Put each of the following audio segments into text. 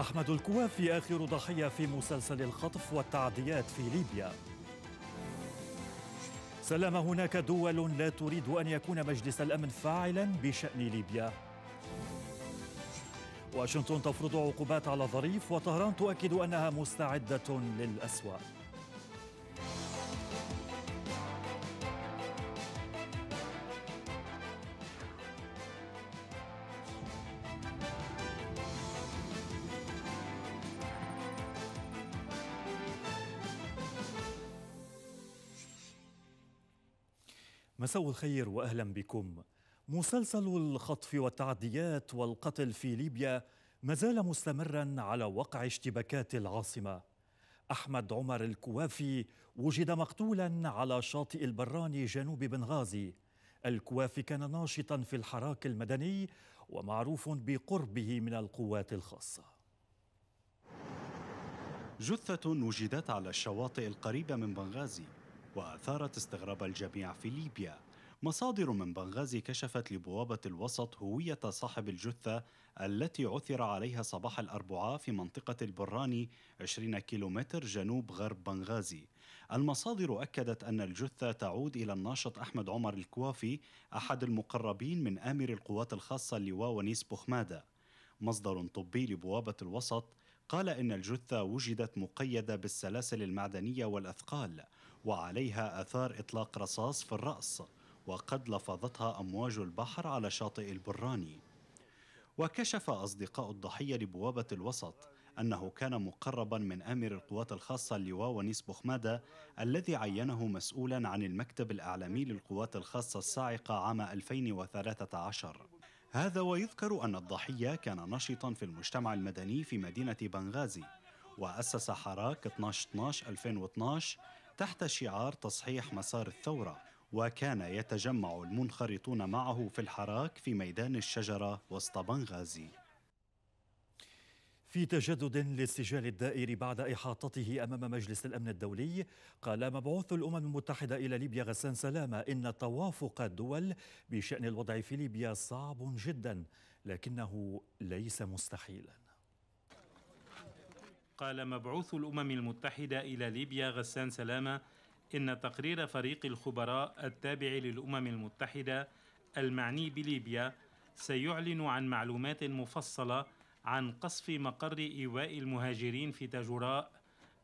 أحمد الكوافي آخر ضحية في مسلسل الخطف والتعديات في ليبيا سلام هناك دول لا تريد أن يكون مجلس الأمن فاعلا بشأن ليبيا واشنطن تفرض عقوبات على ظريف وطهران تؤكد أنها مستعدة للأسوأ مساء الخير واهلا بكم. مسلسل الخطف والتعديات والقتل في ليبيا ما زال مستمرا على وقع اشتباكات العاصمه. احمد عمر الكوافي وجد مقتولا على شاطئ البراني جنوب بنغازي. الكوافي كان ناشطا في الحراك المدني ومعروف بقربه من القوات الخاصه. جثه وجدت على الشواطئ القريبه من بنغازي واثارت استغراب الجميع في ليبيا مصادر من بنغازي كشفت لبوابة الوسط هوية صاحب الجثة التي عثر عليها صباح الأربعاء في منطقة البراني 20 كيلومتر جنوب غرب بنغازي المصادر أكدت أن الجثة تعود إلى الناشط أحمد عمر الكوافي أحد المقربين من آمر القوات الخاصة اللواء ونيس بوخمادة مصدر طبي لبوابة الوسط قال إن الجثة وجدت مقيدة بالسلاسل المعدنية والأثقال وعليها آثار إطلاق رصاص في الرأس وقد لفظتها أمواج البحر على شاطئ البراني وكشف أصدقاء الضحية لبوابة الوسط أنه كان مقربا من آمر القوات الخاصة اللواء ونيس بوخمادة الذي عينه مسؤولا عن المكتب الإعلامي للقوات الخاصة الصاعقة عام 2013 هذا ويذكر أن الضحية كان نشطا في المجتمع المدني في مدينة بنغازي وأسس حراك 12-12-2012 تحت شعار تصحيح مسار الثورة وكان يتجمع المنخرطون معه في الحراك في ميدان الشجرة وسط بنغازي في تجدد للسجال الدائري بعد إحاطته أمام مجلس الأمن الدولي قال مبعوث الأمم المتحدة إلى ليبيا غسان سلامة إن توافق الدول بشأن الوضع في ليبيا صعب جدا لكنه ليس مستحيلا قال مبعوث الأمم المتحدة إلى ليبيا غسان سلامة إن تقرير فريق الخبراء التابع للأمم المتحدة المعني بليبيا سيعلن عن معلومات مفصلة عن قصف مقر إيواء المهاجرين في تجوراء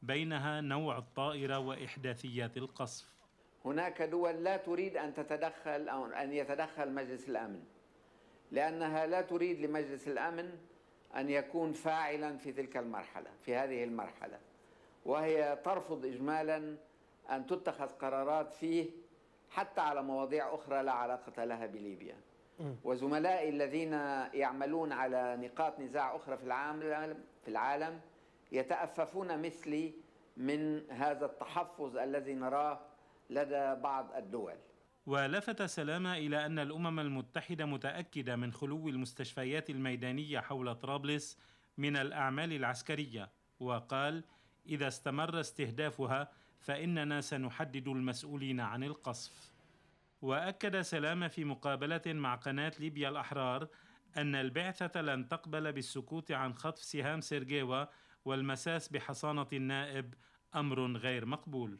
بينها نوع الطائرة وإحداثيات القصف هناك دول لا تريد أن تتدخل أو أن يتدخل مجلس الأمن لأنها لا تريد لمجلس الأمن أن يكون فاعلا في تلك المرحلة في هذه المرحلة وهي ترفض إجمالا أن تتخذ قرارات فيه حتى على مواضيع أخرى لا علاقة لها بليبيا وزملائي الذين يعملون على نقاط نزاع أخرى في العالم في العالم يتأففون مثلي من هذا التحفظ الذي نراه لدى بعض الدول ولفت سلامة إلى أن الأمم المتحدة متأكدة من خلو المستشفيات الميدانية حول طرابلس من الأعمال العسكرية وقال إذا استمر استهدافها فاننا سنحدد المسؤولين عن القصف واكد سلامه في مقابله مع قناه ليبيا الاحرار ان البعثه لن تقبل بالسكوت عن خطف سهام سيرجيوا والمساس بحصانه النائب امر غير مقبول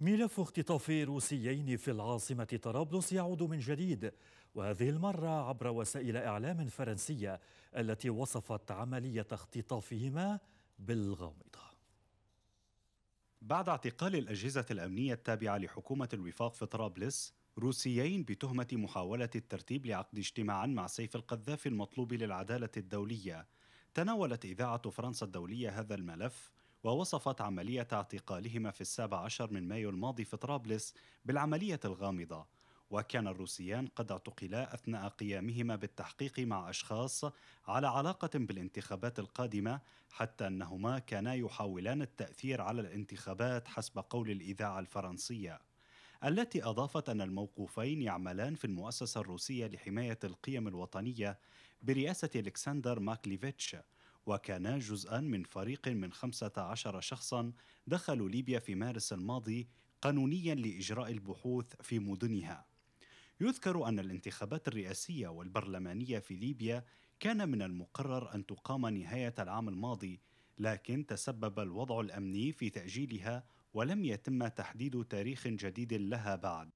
ملف اختطاف روسيين في العاصمة طرابلس يعود من جديد وهذه المرة عبر وسائل إعلام فرنسية التي وصفت عملية اختطافهما بالغامضة بعد اعتقال الأجهزة الأمنية التابعة لحكومة الوفاق في طرابلس روسيين بتهمة محاولة الترتيب لعقد اجتماع مع سيف القذافي المطلوب للعدالة الدولية تناولت إذاعة فرنسا الدولية هذا الملف ووصفت عملية اعتقالهما في السابع عشر من مايو الماضي في طرابلس بالعملية الغامضة وكان الروسيان قد اعتقلا اثناء قيامهما بالتحقيق مع اشخاص على علاقه بالانتخابات القادمه حتى انهما كانا يحاولان التاثير على الانتخابات حسب قول الاذاعه الفرنسيه التي اضافت ان الموقوفين يعملان في المؤسسه الروسيه لحمايه القيم الوطنيه برئاسه الكسندر ماكليفيتش وكانا جزءا من فريق من 15 شخصا دخلوا ليبيا في مارس الماضي قانونيا لاجراء البحوث في مدنها يذكر أن الانتخابات الرئاسية والبرلمانية في ليبيا كان من المقرر أن تقام نهاية العام الماضي لكن تسبب الوضع الأمني في تأجيلها ولم يتم تحديد تاريخ جديد لها بعد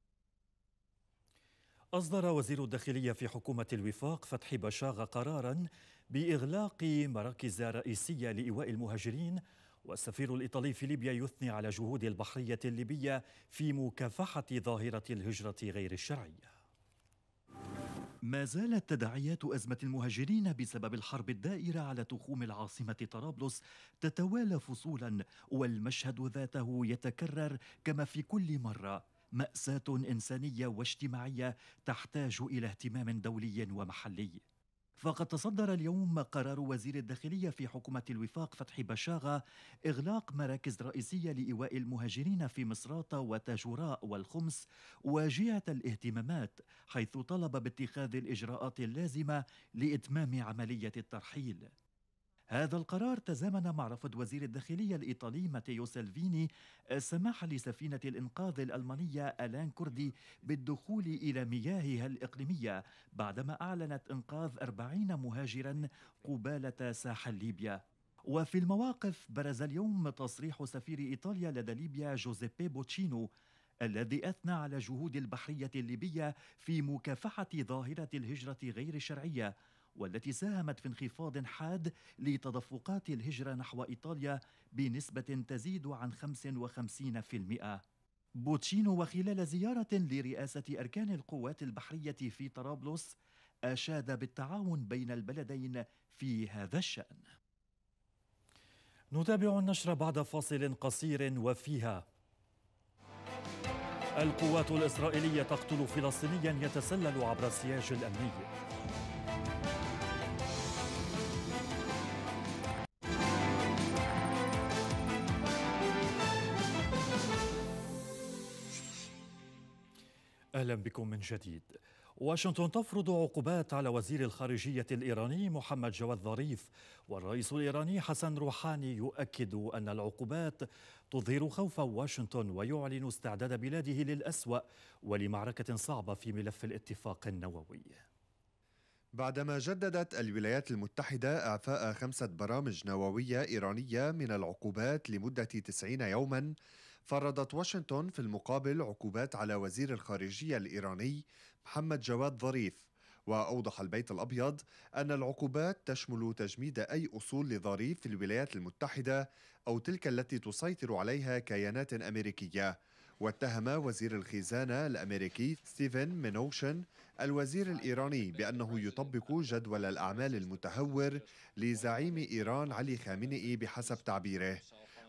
أصدر وزير الداخلية في حكومة الوفاق فتحي بشاغة قرارا بإغلاق مراكز رئيسية لإيواء المهاجرين والسفير الإيطالي في ليبيا يثني على جهود البحرية الليبية في مكافحة ظاهرة الهجرة غير الشرعية ما زالت تداعيات أزمة المهاجرين بسبب الحرب الدائرة على تخوم العاصمة طرابلس تتوالى فصولا والمشهد ذاته يتكرر كما في كل مرة مأساة إنسانية واجتماعية تحتاج إلى اهتمام دولي ومحلي فقد تصدر اليوم قرار وزير الداخلية في حكومة الوفاق فتحي بشاغة إغلاق مراكز رئيسية لإيواء المهاجرين في مصراتة وتاجوراء والخمس واجهة الاهتمامات حيث طلب باتخاذ الإجراءات اللازمة لإتمام عملية الترحيل هذا القرار تزامن مع رفض وزير الداخلية الإيطالي ماتيو سالفيني السماح لسفينة الإنقاذ الألمانية ألان كردي بالدخول إلى مياهها الإقليمية بعدما أعلنت إنقاذ 40 مهاجرا قبالة ساحل ليبيا وفي المواقف برز اليوم تصريح سفير إيطاليا لدى ليبيا جوزيبي بوتشينو الذي اثنى على جهود البحريه الليبيه في مكافحه ظاهره الهجره غير الشرعيه والتي ساهمت في انخفاض حاد لتدفقات الهجرة نحو إيطاليا بنسبة تزيد عن 55%. بوتشينو وخلال زيارة لرئاسة أركان القوات البحرية في طرابلس أشاد بالتعاون بين البلدين في هذا الشأن. نتابع النشر بعد فاصل قصير وفيها القوات الإسرائيلية تقتل فلسطينيا يتسلل عبر السياج الأمني اهلا بكم من جديد. واشنطن تفرض عقوبات على وزير الخارجيه الايراني محمد جواد ظريف والرئيس الايراني حسن روحاني يؤكد ان العقوبات تظهر خوف واشنطن ويعلن استعداد بلاده للاسوا ولمعركه صعبه في ملف الاتفاق النووي. بعدما جددت الولايات المتحدة إعفاء خمسة برامج نووية إيرانية من العقوبات لمدة 90 يوماً فرضت واشنطن في المقابل عقوبات على وزير الخارجية الإيراني محمد جواد ظريف وأوضح البيت الأبيض أن العقوبات تشمل تجميد أي أصول لظريف في الولايات المتحدة أو تلك التي تسيطر عليها كيانات أمريكية واتهم وزير الخزانة الأمريكي ستيفن مينوشن الوزير الإيراني بأنه يطبق جدول الأعمال المتهور لزعيم إيران علي خامنئي بحسب تعبيره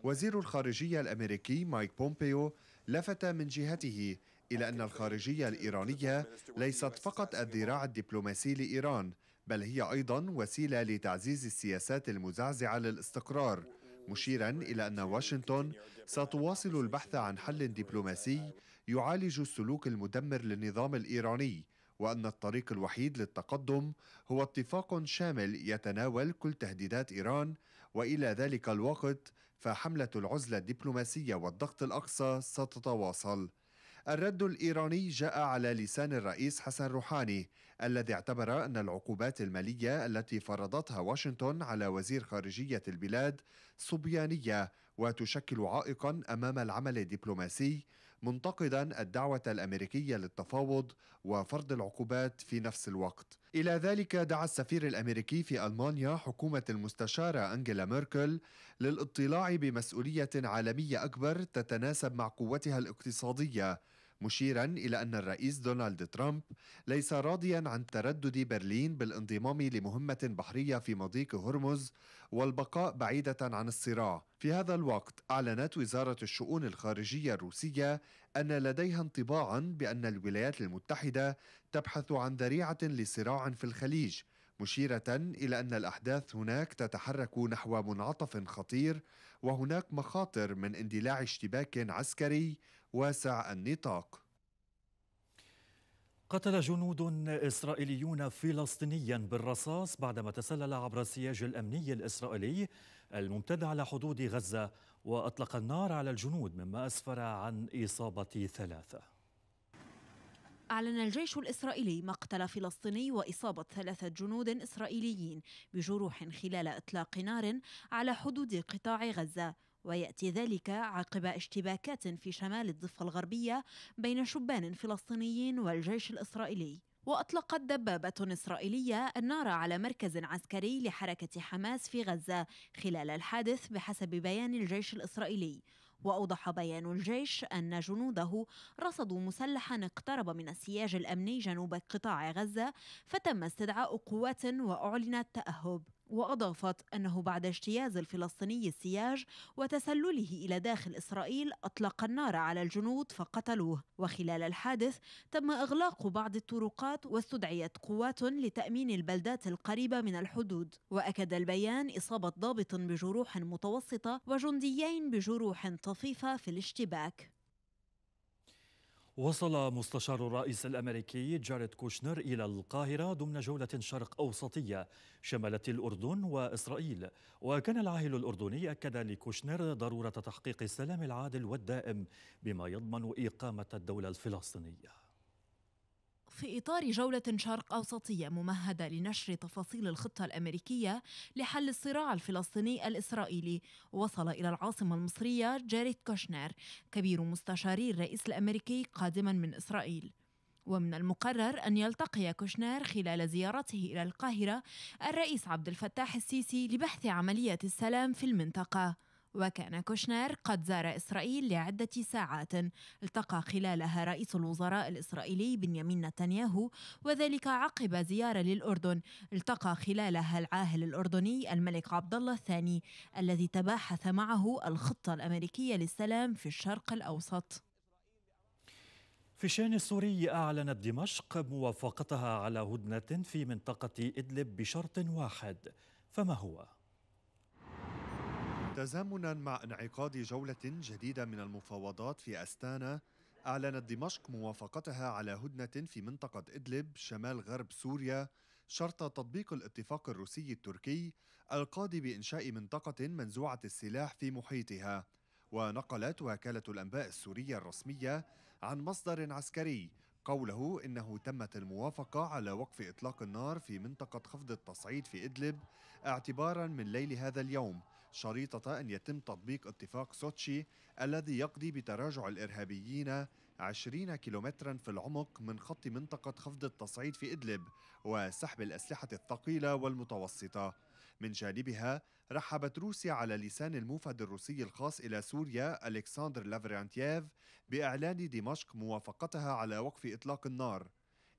وزير الخارجية الأمريكي مايك بومبيو لفت من جهته إلى أن الخارجية الإيرانية ليست فقط الذراع الدبلوماسي لإيران بل هي أيضا وسيلة لتعزيز السياسات المزعزعة للاستقرار مشيرا إلى أن واشنطن ستواصل البحث عن حل دبلوماسي يعالج السلوك المدمر للنظام الإيراني وأن الطريق الوحيد للتقدم هو اتفاق شامل يتناول كل تهديدات إيران وإلى ذلك الوقت فحملة العزلة الدبلوماسية والضغط الأقصى ستتواصل. الرد الايراني جاء على لسان الرئيس حسن روحاني الذي اعتبر ان العقوبات الماليه التي فرضتها واشنطن على وزير خارجيه البلاد صبيانيه وتشكل عائقا امام العمل الدبلوماسي منتقدا الدعوه الامريكيه للتفاوض وفرض العقوبات في نفس الوقت الى ذلك دعا السفير الامريكي في المانيا حكومه المستشاره انجيلا ميركل للاطلاع بمسؤوليه عالميه اكبر تتناسب مع قوتها الاقتصاديه مشيرا إلى أن الرئيس دونالد ترامب ليس راضيا عن تردد برلين بالانضمام لمهمة بحرية في مضيق هرمز والبقاء بعيدة عن الصراع في هذا الوقت أعلنت وزارة الشؤون الخارجية الروسية أن لديها انطباعا بأن الولايات المتحدة تبحث عن ذريعة لصراع في الخليج مشيرة إلى أن الأحداث هناك تتحرك نحو منعطف خطير وهناك مخاطر من اندلاع اشتباك عسكري واسع النطاق قتل جنود إسرائيليون فلسطينيا بالرصاص بعدما تسلل عبر السياج الأمني الإسرائيلي الممتد على حدود غزة وأطلق النار على الجنود مما أسفر عن إصابة ثلاثة أعلن الجيش الإسرائيلي مقتل فلسطيني وإصابة ثلاثة جنود إسرائيليين بجروح خلال إطلاق نار على حدود قطاع غزة وياتي ذلك عقب اشتباكات في شمال الضفه الغربيه بين شبان فلسطينيين والجيش الاسرائيلي وأطلقت دبابة إسرائيلية النار على مركز عسكري لحركة حماس في غزة خلال الحادث بحسب بيان الجيش الإسرائيلي وأوضح بيان الجيش أن جنوده رصدوا مسلحا اقترب من السياج الأمني جنوب قطاع غزة فتم استدعاء قوات وأعلن التأهب وأضافت أنه بعد اجتياز الفلسطيني السياج وتسلله إلى داخل إسرائيل أطلق النار على الجنود فقتلوه وخلال الحادث تم إغلاق بعض الطرقات واستدعيت قوات لتأمين البلدات القريبة من الحدود وأكد البيان إصابة ضابط بجروح متوسطة وجنديين بجروح طفيفة في الاشتباك وصل مستشار الرئيس الامريكي جاريد كوشنر الى القاهره ضمن جوله شرق اوسطيه شملت الاردن واسرائيل وكان العاهل الاردني اكد لكوشنر ضروره تحقيق السلام العادل والدائم بما يضمن اقامه الدوله الفلسطينيه في إطار جولة شرق أوسطية ممهدة لنشر تفاصيل الخطة الأمريكية لحل الصراع الفلسطيني الإسرائيلي وصل إلى العاصمة المصرية جاريد كوشنر كبير مستشاري الرئيس الأمريكي قادما من إسرائيل ومن المقرر أن يلتقي كوشنر خلال زيارته إلى القاهرة الرئيس عبد الفتاح السيسي لبحث عملية السلام في المنطقة وكان كوشنر قد زار إسرائيل لعدة ساعات التقى خلالها رئيس الوزراء الإسرائيلي بنيامين نتنياهو وذلك عقب زيارة للأردن التقى خلالها العاهل الأردني الملك عبد الله الثاني الذي تباحث معه الخطة الأمريكية للسلام في الشرق الأوسط في الشان السوري أعلنت دمشق موافقتها على هدنة في منطقة إدلب بشرط واحد فما هو؟ تزامنا مع انعقاد جولة جديدة من المفاوضات في أستانا أعلنت دمشق موافقتها على هدنة في منطقة إدلب شمال غرب سوريا شرط تطبيق الاتفاق الروسي التركي القاضي بإنشاء منطقة منزوعة السلاح في محيطها ونقلت وكالة الأنباء السورية الرسمية عن مصدر عسكري قوله إنه تمت الموافقة على وقف إطلاق النار في منطقة خفض التصعيد في إدلب اعتبارا من ليل هذا اليوم شريطة أن يتم تطبيق اتفاق سوتشي الذي يقضي بتراجع الإرهابيين 20 كيلومترا في العمق من خط منطقة خفض التصعيد في إدلب وسحب الأسلحة الثقيلة والمتوسطة من جانبها رحبت روسيا على لسان الموفد الروسي الخاص إلى سوريا ألكسندر لافرانتييف بإعلان دمشق موافقتها على وقف إطلاق النار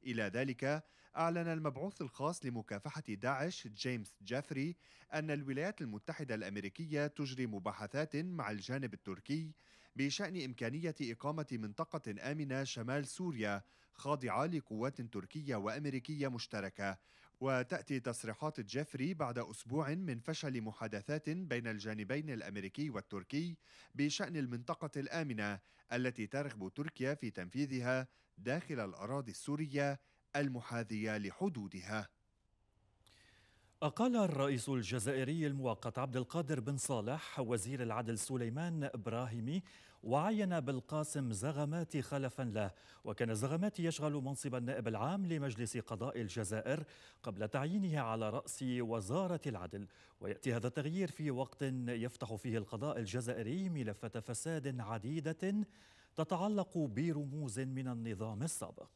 إلى ذلك أعلن المبعوث الخاص لمكافحة داعش جيمس جافري أن الولايات المتحدة الأمريكية تجري مباحثات مع الجانب التركي بشأن إمكانية إقامة منطقة آمنة شمال سوريا خاضعة لقوات تركية وأمريكية مشتركة وتأتي تصريحات جيفري بعد أسبوع من فشل محادثات بين الجانبين الأمريكي والتركي بشأن المنطقة الآمنة التي ترغب تركيا في تنفيذها داخل الأراضي السورية المحاذية لحدودها أقال الرئيس الجزائري المؤقت عبد القادر بن صالح وزير العدل سليمان إبراهيمي وعين بالقاسم زغماتي خلفا له وكان زغماتي يشغل منصب النائب العام لمجلس قضاء الجزائر قبل تعيينه على رأس وزارة العدل ويأتي هذا التغيير في وقت يفتح فيه القضاء الجزائري ملفة فساد عديدة تتعلق برموز من النظام السابق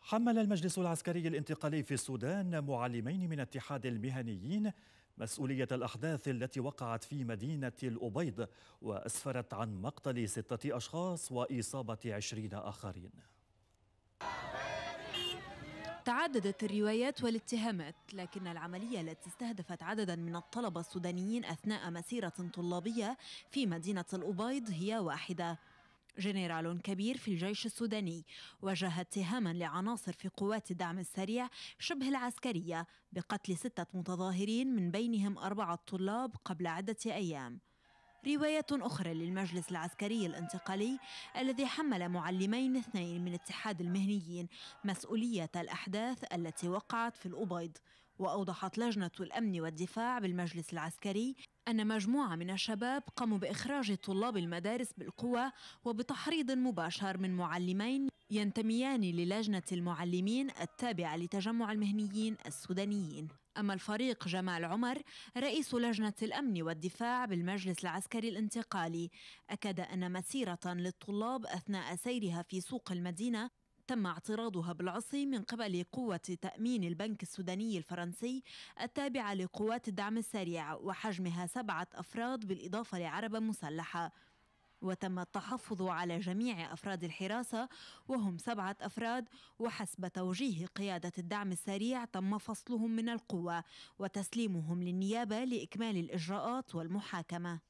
حمل المجلس العسكري الانتقالي في السودان معلمين من اتحاد المهنيين مسؤولية الأحداث التي وقعت في مدينة الأبيض وأسفرت عن مقتل ستة أشخاص وإصابة عشرين آخرين تعددت الروايات والاتهامات لكن العملية التي استهدفت عددا من الطلبة السودانيين أثناء مسيرة طلابية في مدينة الأبيض هي واحدة جنرال كبير في الجيش السوداني وجه اتهاما لعناصر في قوات الدعم السريع شبه العسكرية بقتل ستة متظاهرين من بينهم أربعة طلاب قبل عدة أيام رواية أخرى للمجلس العسكري الانتقالي الذي حمل معلمين اثنين من اتحاد المهنيين مسؤولية الأحداث التي وقعت في الأبيض وأوضحت لجنة الأمن والدفاع بالمجلس العسكري أن مجموعة من الشباب قاموا بإخراج طلاب المدارس بالقوة وبتحريض مباشر من معلمين ينتميان للجنة المعلمين التابعة لتجمع المهنيين السودانيين أما الفريق جمال عمر رئيس لجنة الأمن والدفاع بالمجلس العسكري الانتقالي أكد أن مسيرة للطلاب أثناء سيرها في سوق المدينة تم اعتراضها بالعصي من قبل قوة تأمين البنك السوداني الفرنسي التابعة لقوات الدعم السريع وحجمها سبعة أفراد بالإضافة لعربة مسلحة وتم التحفظ على جميع أفراد الحراسة وهم سبعة أفراد وحسب توجيه قيادة الدعم السريع تم فصلهم من القوة وتسليمهم للنيابة لإكمال الإجراءات والمحاكمة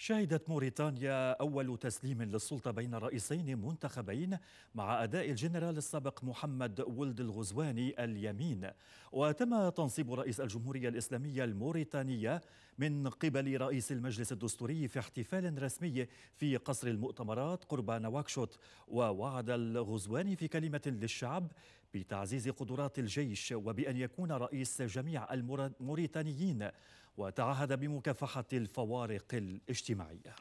شهدت موريتانيا أول تسليم للسلطة بين رئيسين منتخبين مع أداء الجنرال السابق محمد ولد الغزواني اليمين وتم تنصيب رئيس الجمهورية الإسلامية الموريتانية من قبل رئيس المجلس الدستوري في احتفال رسمي في قصر المؤتمرات قرب نواكشوط ووعد الغزواني في كلمة للشعب بتعزيز قدرات الجيش وبأن يكون رئيس جميع الموريتانيين وتعهد بمكافحة الفوارق الاجتماعية.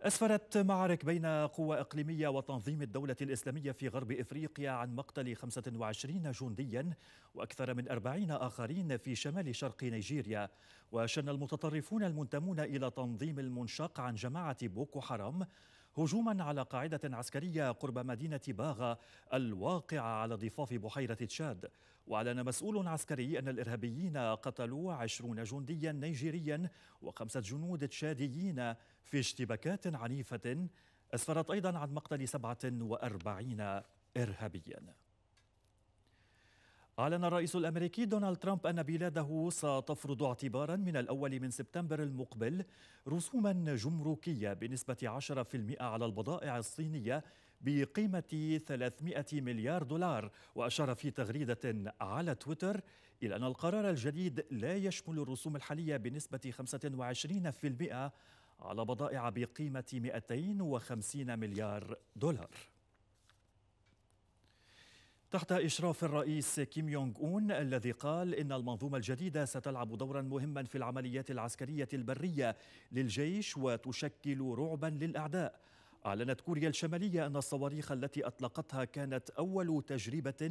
أسفرت معارك بين قوى إقليمية وتنظيم الدولة الإسلامية في غرب إفريقيا عن مقتل 25 جنديا وأكثر من 40 آخرين في شمال شرق نيجيريا وشن المتطرفون المنتمون إلى تنظيم المنشق عن جماعة بوكو حرام هجوما على قاعدة عسكرية قرب مدينة باغا الواقعة على ضفاف بحيرة تشاد وأعلن مسؤول عسكري أن الإرهابيين قتلوا عشرون جنديا نيجيريا وخمسة جنود تشاديين في اشتباكات عنيفة أسفرت أيضا عن مقتل سبعة وأربعين إرهابيا أعلن الرئيس الأمريكي دونالد ترامب أن بلاده ستفرض اعتبارا من الأول من سبتمبر المقبل رسوما جمركية بنسبة 10% على البضائع الصينية بقيمة 300 مليار دولار وأشار في تغريدة على تويتر إلى أن القرار الجديد لا يشمل الرسوم الحالية بنسبة 25% على بضائع بقيمة 250 مليار دولار تحت إشراف الرئيس كيم يونغ أون الذي قال إن المنظومة الجديدة ستلعب دورا مهما في العمليات العسكرية البرية للجيش وتشكل رعبا للأعداء أعلنت كوريا الشمالية أن الصواريخ التي أطلقتها كانت أول تجربة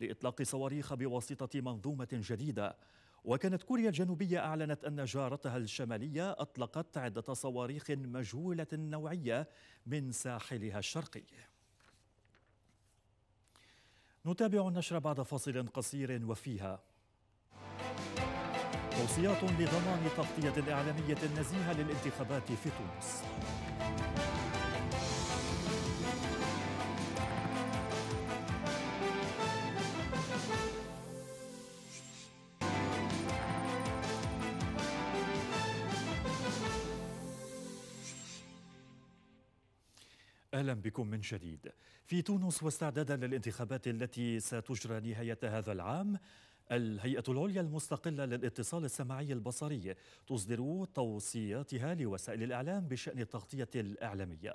لإطلاق صواريخ بواسطة منظومة جديدة وكانت كوريا الجنوبية أعلنت أن جارتها الشمالية أطلقت عدة صواريخ مجهولة النوعية من ساحلها الشرقي نتابع النشر بعد فاصل قصير وفيها توصيات لضمان تغطية إعلامية نزيهة للانتخابات في تونس اهلا بكم من جديد. في تونس واستعدادا للانتخابات التي ستجرى نهايه هذا العام، الهيئة العليا المستقلة للاتصال السمعي البصري تصدر توصياتها لوسائل الإعلام بشأن التغطية الإعلامية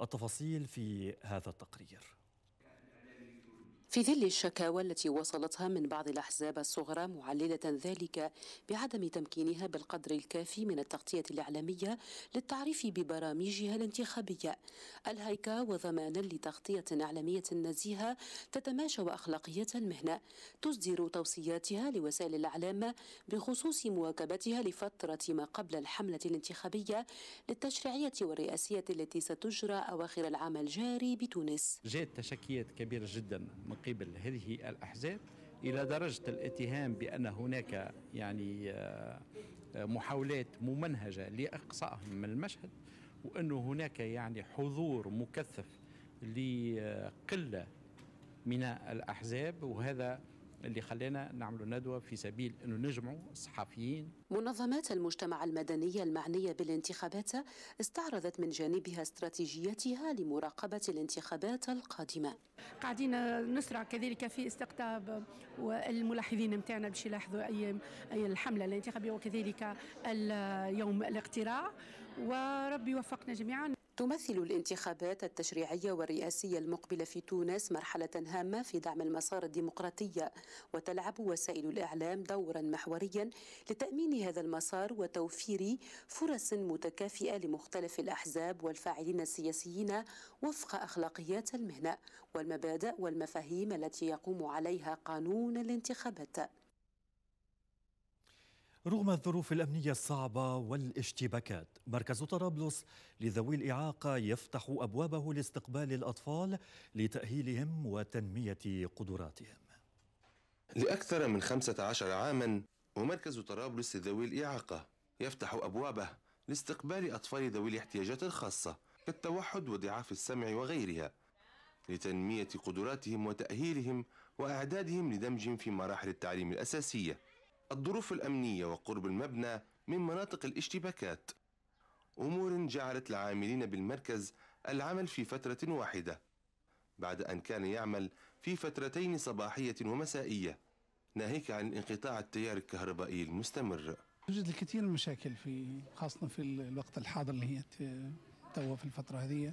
التفاصيل في هذا التقرير في ظل الشكاوى التي وصلتها من بعض الأحزاب الصغرى معللة ذلك بعدم تمكينها بالقدر الكافي من التغطية الإعلامية للتعريف ببرامجها الانتخابية الهيكا وضمانا لتغطية إعلامية نزيهة تتماشى وأخلاقية المهنة تصدر توصياتها لوسائل الإعلام بخصوص مواكبتها لفترة ما قبل الحملة الانتخابية للتشريعية والرئاسية التي ستجرى أواخر العام الجاري بتونس جاءت تشكيات كبيرة جدا قبل هذه الأحزاب إلى درجة الاتهام بأن هناك يعني آه، محاولات ممنهجة لإقصائهم من المشهد وأن هناك يعني حضور مكثف لقلة من الأحزاب وهذا اللي خلانا نعملوا ندوة في سبيل أنه نجمعوا الصحفيين منظمات المجتمع المدني المعنية بالانتخابات استعرضت من جانبها استراتيجيتها لمراقبة الانتخابات القادمة قاعدين نسرع كذلك في استقطاب الملاحظين نتاعنا باش يلاحظوا أي الحملة الانتخابية وكذلك يوم الاقتراع وربي يوفقنا جميعا تمثل الانتخابات التشريعية والرئاسية المقبلة في تونس مرحلة هامة في دعم المسار الديمقراطية وتلعب وسائل الإعلام دورا محوريا لتأمين هذا المسار وتوفير فرص متكافئة لمختلف الأحزاب والفاعلين السياسيين وفق أخلاقيات المهنة والمبادئ والمفاهيم التي يقوم عليها قانون الانتخابات رغم الظروف الأمنية الصعبة والاشتباكات مركز طرابلس لذوي الإعاقة يفتح أبوابه لاستقبال الأطفال لتأهيلهم وتنمية قدراتهم لأكثر من 15 عاما ومركز طرابلس لذوي الإعاقة يفتح أبوابه لاستقبال أطفال ذوي الاحتياجات الخاصة كالتوحد وضعاف السمع وغيرها لتنمية قدراتهم وتأهيلهم وأعدادهم لدمجهم في مراحل التعليم الأساسية الظروف الأمنية وقرب المبنى من مناطق الاشتباكات أمور جعلت العاملين بالمركز العمل في فترة واحدة بعد أن كان يعمل في فترتين صباحية ومسائية ناهيك عن انقطاع التيار الكهربائي المستمر توجد الكثير من المشاكل في خاصة في الوقت الحاضر اللي هي توا في الفترة هذه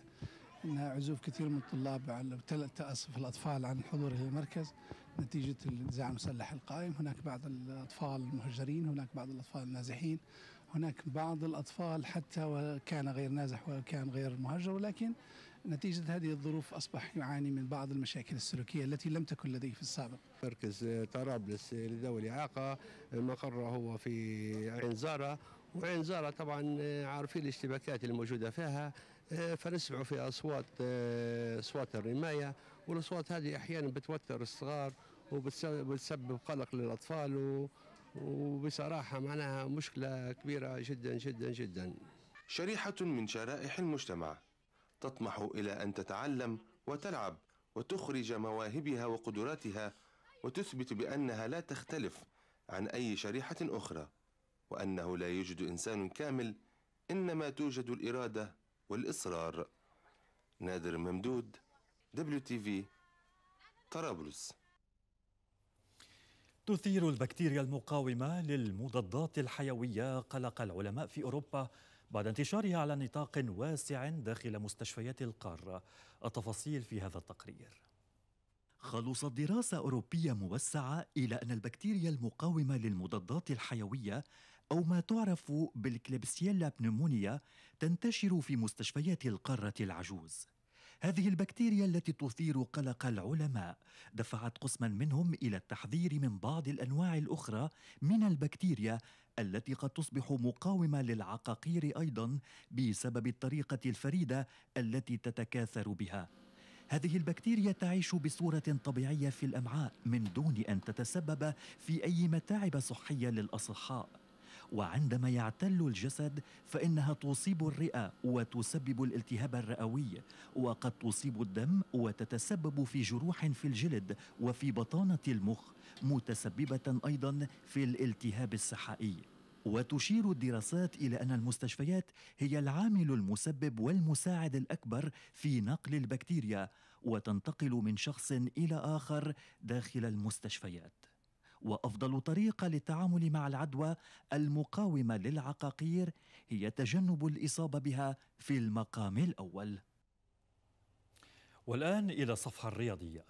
انها عزوف كثير من الطلاب تاسف الاطفال عن الحضور الى المركز نتيجه النزاع المسلح القائم، هناك بعض الاطفال المهجرين، هناك بعض الاطفال النازحين، هناك بعض الاطفال حتى وكان غير نازح وكان غير مهجر ولكن نتيجه هذه الظروف اصبح يعاني من بعض المشاكل السلوكيه التي لم تكن لديه في السابق. مركز طرابلس لذوي الاعاقه مقره هو في عين زاره وعين زاره طبعا عارفين الاشتباكات الموجوده فيها آه، فنسمع في اصوات آه، اصوات الرمايه والاصوات هذه احيانا بتوتر الصغار وبتسبب قلق للاطفال وبصراحه معناها مشكله كبيره جدا جدا جدا. شريحه من شرائح المجتمع تطمح الى ان تتعلم وتلعب وتخرج مواهبها وقدراتها وتثبت بانها لا تختلف عن اي شريحه اخرى وانه لا يوجد انسان كامل انما توجد الاراده والإصرار نادر ممدود دبليو تي في طرابلس تثير البكتيريا المقاومة للمضادات الحيوية قلق العلماء في أوروبا بعد انتشارها على نطاق واسع داخل مستشفيات القارة التفاصيل في هذا التقرير خلصت دراسة أوروبية موسعة إلى أن البكتيريا المقاومة للمضادات الحيوية أو ما تعرف بالكليبسييلا بنمونيا تنتشر في مستشفيات القارة العجوز هذه البكتيريا التي تثير قلق العلماء دفعت قسما منهم الى التحذير من بعض الانواع الاخرى من البكتيريا التي قد تصبح مقاومه للعقاقير ايضا بسبب الطريقه الفريده التي تتكاثر بها هذه البكتيريا تعيش بصوره طبيعيه في الامعاء من دون ان تتسبب في اي متاعب صحيه للاصحاء وعندما يعتل الجسد فإنها تصيب الرئة وتسبب الالتهاب الرئوي وقد تصيب الدم وتتسبب في جروح في الجلد وفي بطانة المخ متسببة أيضا في الالتهاب السحائي وتشير الدراسات الى ان المستشفيات هي العامل المسبب والمساعد الاكبر في نقل البكتيريا وتنتقل من شخص الى اخر داخل المستشفيات وافضل طريقه للتعامل مع العدوى المقاومه للعقاقير هي تجنب الاصابه بها في المقام الاول والان الى الصفحه الرياضيه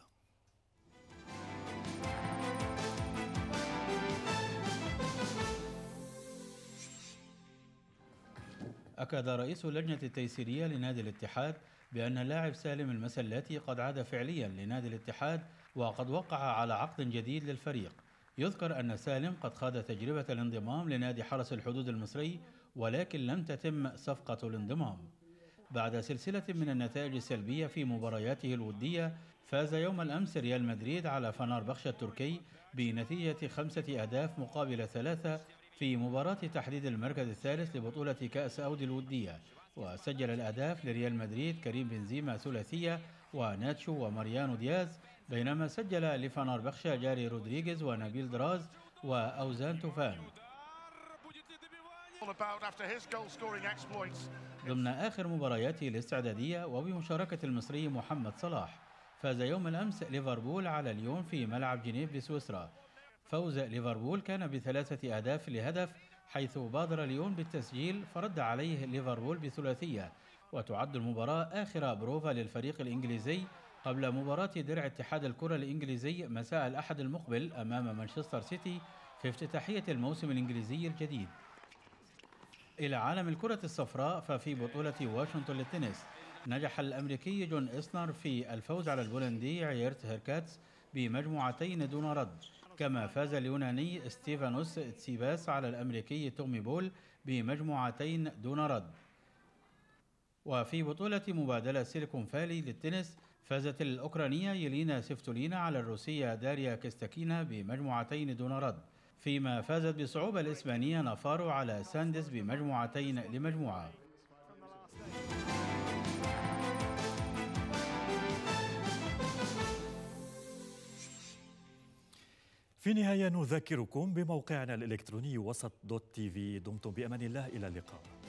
أكد رئيس اللجنة التيسيرية لنادي الاتحاد بأن اللاعب سالم المسلاتي قد عاد فعليا لنادي الاتحاد وقد وقع على عقد جديد للفريق يذكر أن سالم قد خاض تجربة الانضمام لنادي حرس الحدود المصري ولكن لم تتم صفقة الانضمام بعد سلسلة من النتائج السلبية في مبارياته الودية فاز يوم الأمس ريال مدريد على فنار بخش التركي بنتيجة خمسة أهداف مقابل ثلاثة في مباراة تحديد المركز الثالث لبطولة كأس أودي الودية وسجل الأهداف لريال مدريد كريم بنزيما ثلاثية وناتشو وماريانو دياز بينما سجل بخشا جاري رودريغيز ونبيل دراز وأوزان توفان ضمن آخر مبارياته الاستعدادية وبمشاركة المصري محمد صلاح فاز يوم الأمس ليفربول على اليوم في ملعب جنيف بسويسرا فوز ليفربول كان بثلاثة أهداف لهدف حيث بادر ليون بالتسجيل فرد عليه ليفربول بثلاثية وتعد المباراة آخر بروفا للفريق الإنجليزي قبل مباراة درع اتحاد الكرة الإنجليزي مساء الأحد المقبل أمام مانشستر سيتي في افتتاحية الموسم الإنجليزي الجديد إلى عالم الكرة الصفراء ففي بطولة واشنطن للتنس نجح الأمريكي جون إسنر في الفوز على البولندي عيرت هيركاتس بمجموعتين دون رد كما فاز اليوناني ستيفانوس تسيباس على الأمريكي تومي بول بمجموعتين دون رد وفي بطولة مبادلة سيليكون فالي للتنس فازت الأوكرانية يلينا سيفتولينا على الروسية داريا كستاكينا بمجموعتين دون رد فيما فازت بصعوبة الإسبانية نافارو على ساندس بمجموعتين لمجموعة في نهاية نذكركم بموقعنا الإلكتروني وسط دوت تي في دمتم بأمان الله إلى اللقاء